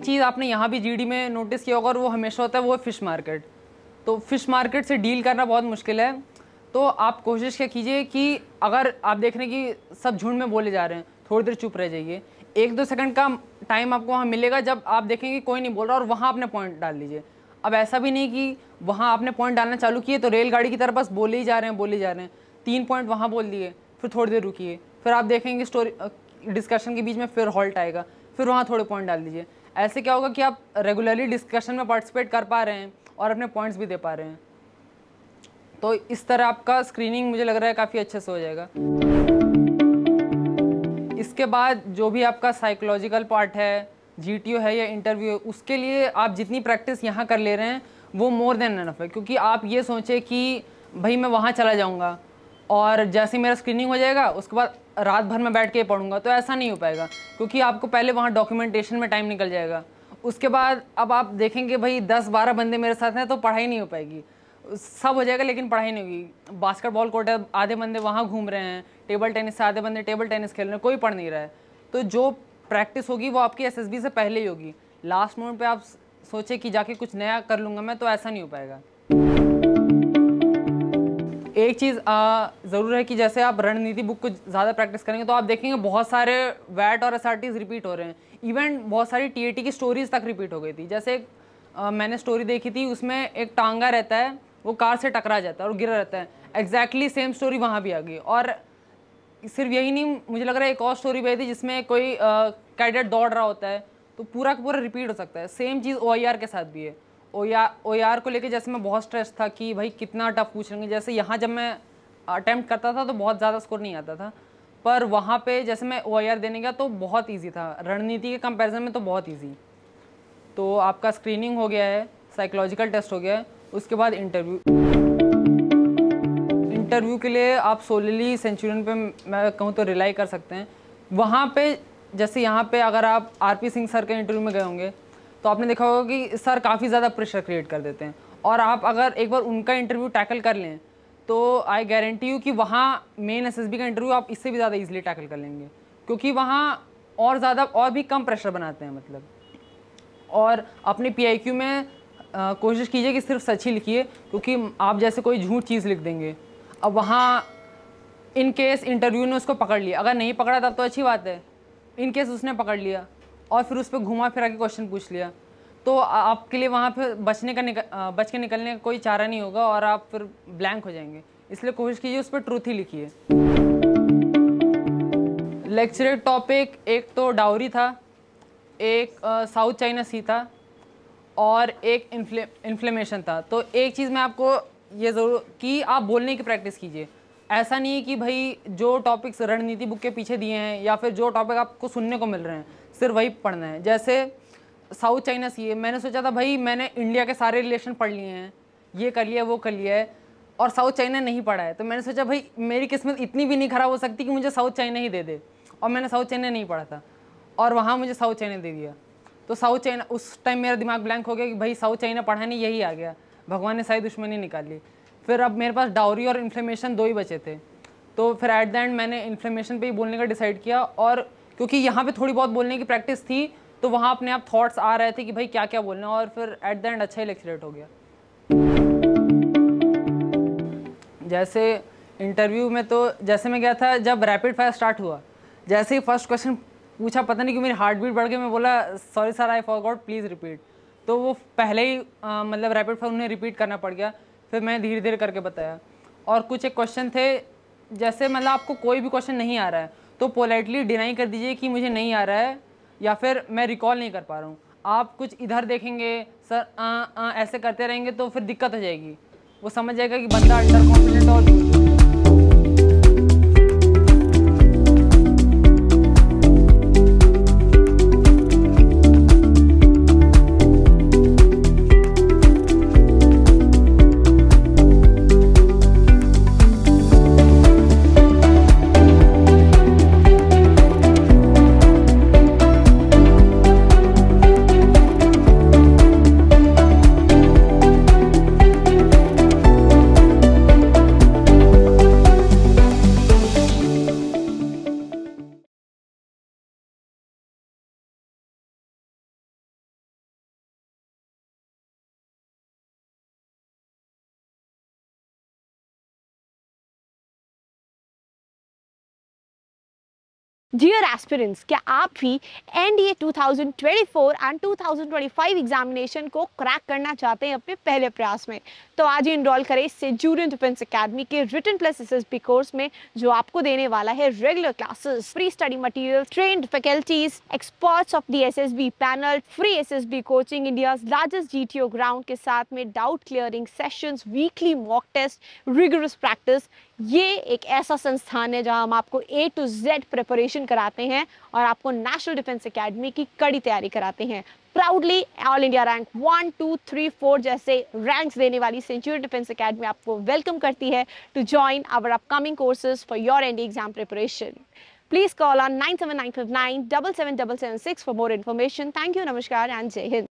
एक चीज़ आपने यहाँ भी जीडी में नोटिस किया होगा और वो हमेशा होता है वो है फ़िश मार्केट तो फ़िश मार्केट से डील करना बहुत मुश्किल है तो आप कोशिश क्या कीजिए कि अगर आप देख रहे हैं कि सब झुंड में बोले जा रहे हैं थोड़ी देर चुप रह जाइए एक दो सेकंड का टाइम आपको वहाँ मिलेगा जब आप देखेंगे कोई नहीं बोल रहा और वहाँ आपने पॉइंट डाल लीजिए अब ऐसा भी नहीं कि वहाँ आपने पॉइंट डालना चालू किए तो रेलगाड़ी की तरफ बस बोले ही जा रहे हैं बोले जा रहे हैं तीन पॉइंट वहाँ बोल दिए फिर थोड़ी देर रुकिए फिर आप देखेंगे स्टोरी डिस्कशन के बीच में फिर हॉल्ट आएगा फिर वहाँ थोड़े पॉइंट डाल दीजिए ऐसे क्या होगा कि आप रेगुलरली डिस्कशन में पार्टिसिपेट कर पा रहे हैं और अपने पॉइंट्स भी दे पा रहे हैं तो इस तरह आपका स्क्रीनिंग मुझे लग रहा है काफ़ी अच्छे से हो जाएगा इसके बाद जो भी आपका साइकोलॉजिकल पार्ट है जी है या इंटरव्यू है उसके लिए आप जितनी प्रैक्टिस यहाँ कर ले रहे हैं वो मोर देन एनफ है क्योंकि आप ये सोचें कि भाई मैं वहाँ चला जाऊँगा और जैसे ही मेरा स्क्रीनिंग हो जाएगा उसके बाद रात भर में बैठ के पढ़ूंगा तो ऐसा नहीं हो पाएगा क्योंकि आपको पहले वहाँ डॉक्यूमेंटेशन में टाइम निकल जाएगा उसके बाद अब आप देखेंगे भाई दस बारह बंदे मेरे साथ हैं तो पढ़ाई नहीं हो पाएगी सब हो जाएगा लेकिन पढ़ाई नहीं होगी बास्केटबॉल कोर्ट है आधे बंदे वहाँ घूम रहे हैं टेबल टेनिस से आधे बंदे टेबल टेनिस खेल रहे हैं कोई पढ़ नहीं रहा है तो जो प्रैक्टिस होगी वो आपकी एस से पहले ही होगी लास्ट मोमेंट पर आप सोचे कि जाके कुछ नया कर लूँगा मैं तो ऐसा नहीं हो पाएगा एक चीज़ ज़रूर है कि जैसे आप रणनीति बुक को ज़्यादा प्रैक्टिस करेंगे तो आप देखेंगे बहुत सारे वैट और एस रिपीट हो रहे हैं इवन बहुत सारी टी की स्टोरीज तक रिपीट हो गई थी जैसे एक आ, मैंने स्टोरी देखी थी उसमें एक टांगा रहता है वो कार से टकरा जाता है और गिरा रहता है एग्जैक्टली सेम स्टोरी वहाँ भी आ गई और सिर्फ यही नहीं मुझे लग रहा है एक और स्टोरी भी थी जिसमें कोई कैडेट दौड़ रहा होता है तो पूरा का पूरा रिपीट हो सकता है सेम चीज़ ओ के साथ भी है ओ आर को लेके जैसे मैं बहुत स्ट्रेस था कि भाई कितना टफ पूछ लेंगे जैसे यहाँ जब मैं अटैम्प्ट करता था तो बहुत ज़्यादा स्कोर नहीं आता था पर वहाँ पे जैसे मैं ओ देने गया तो बहुत ईजी था रणनीति के कंपैरिजन में तो बहुत ईजी तो आपका स्क्रीनिंग हो गया है साइकोलॉजिकल टेस्ट हो गया है उसके बाद इंटरव्यू इंटरव्यू के लिए आप सोलली सेंचुरियन पे मैं कहूँ तो रिलाई कर सकते हैं वहाँ पे जैसे यहाँ पे अगर आप आरपी सिंह सर के इंटरव्यू में गए होंगे तो आपने देखा होगा कि सर काफ़ी ज़्यादा प्रेशर क्रिएट कर देते हैं और आप अगर एक बार उनका इंटरव्यू टैकल कर लें तो आई गारंटी यू कि वहाँ मेन एस का इंटरव्यू आप इससे भी ज़्यादा ईजिली टैकल कर लेंगे क्योंकि वहाँ और ज़्यादा और भी कम प्रेशर बनाते हैं मतलब और अपने पी में आ, कोशिश कीजिए कि सिर्फ सच ही लिखिए क्योंकि आप जैसे कोई झूठ चीज़ लिख देंगे अब वहाँ इन केस इंटरव्यू ने उसको पकड़ लिया अगर नहीं पकड़ा तब तो अच्छी बात है इन केस उसने पकड़ लिया और फिर उस पर घुमा फिरा के क्वेश्चन पूछ लिया तो आपके लिए वहाँ पर बचने का निकल बच के निकलने का कोई चारा नहीं होगा और आप फिर ब्लैंक हो जाएंगे इसलिए कोशिश कीजिए उस पर ट्रूथ ही लिखिए लेक्चर टॉपिक एक तो डाउरी था एक साउथ चाइना सी था और एक इन्फ्लेमेशन था तो एक चीज़ मैं आपको ये ज़रूर कि आप बोलने की प्रैक्टिस कीजिए ऐसा नहीं है कि भाई जो टॉपिक्स रणनीति बुक के पीछे दिए हैं या फिर जो टॉपिक आपको सुनने को मिल रहे हैं सिर्फ वही पढ़ना है जैसे साउथ चाइना सी मैंने सोचा था भाई मैंने इंडिया के सारे रिलेशन पढ़ लिए हैं ये कर लिया वो कर लिया है और साउथ चाइना नहीं पढ़ा है तो मैंने सोचा भाई मेरी किस्मत इतनी भी नहीं ख़राब हो सकती कि मुझे साउथ चाइना ही दे दे और मैंने साउथ चाइना नहीं पढ़ा था और वहाँ मुझे साउथ चाइना दे दिया तो साउथ चाइना उस टाइम मेरा दिमाग ब्लैंक हो गया कि भाई साउथ चाइना पढ़ा नहीं यही आ गया भगवान ने सारी दुश्मनी निकाल ली फिर अब मेरे पास डाउरी और इन्फ्लेमेशन दो ही बचे थे तो फिर एट द एंड मैंने इन्फ्लेमेशन पे ही बोलने का डिसाइड किया और क्योंकि यहाँ पे थोड़ी बहुत बोलने की प्रैक्टिस थी तो वहाँ अपने आप थॉट्स आ रहे थे कि भाई क्या क्या बोलना और फिर एट द एंड अच्छा ही लेक्चरेट हो गया जैसे इंटरव्यू में तो जैसे मैं गया था जब रैपिड फायर स्टार्ट हुआ जैसे ही फर्स्ट क्वेश्चन पूछा पता नहीं कि मेरी हार्ट बीट बढ़ गई मैं बोला sorry sir I forgot please repeat तो वो पहले ही आ, मतलब रैपिड फायर उन्हें रिपीट करना पड़ गया फिर मैं धीरे धीरे करके बताया और कुछ एक क्वेश्चन थे जैसे मतलब आपको कोई भी क्वेश्चन नहीं आ रहा है तो पोलाइटली डिनाई कर दीजिए कि मुझे नहीं आ रहा है या फिर मैं रिकॉल नहीं कर पा रहा हूँ आप कुछ इधर देखेंगे सर आ, आ, ऐसे करते रहेंगे तो फिर दिक्कत हो जाएगी वो समझ जाएगा कि बंदा अंडर कॉन्फिडेंट और डियर एस्पिरेंट्स क्या आप भी a two thousand twenty four and two thousand twenty five examination को क्रैक करना चाहते हैं अपने पहले प्रयास में तो आज ही इनरोल करें जूनियर डिफेंस अकेडमी के written plus S S B course में जो आपको देने वाला है regular classes free study material trained faculties experts of the S S B panel free S S B coaching India largest GTO ground के साथ में doubt clearing session weekly mock test regular practice ये एक ऐसा संस्थान है जहाँ हम आपको A to Z preparation promotion कराते हैं और आपको नेशनल डिफेंस एकेडमी की कड़ी तैयारी कराते हैं proudly all India rank one two three four जैसे रैंक्स देने वाली सेंचुरी डिफेंस एकेडमी आपको वेलकम करती है to join our upcoming courses for your and exam preparation please call on nine seven nine fifty nine double seven double seven six for more information thank you नमस्कार and जय हिंद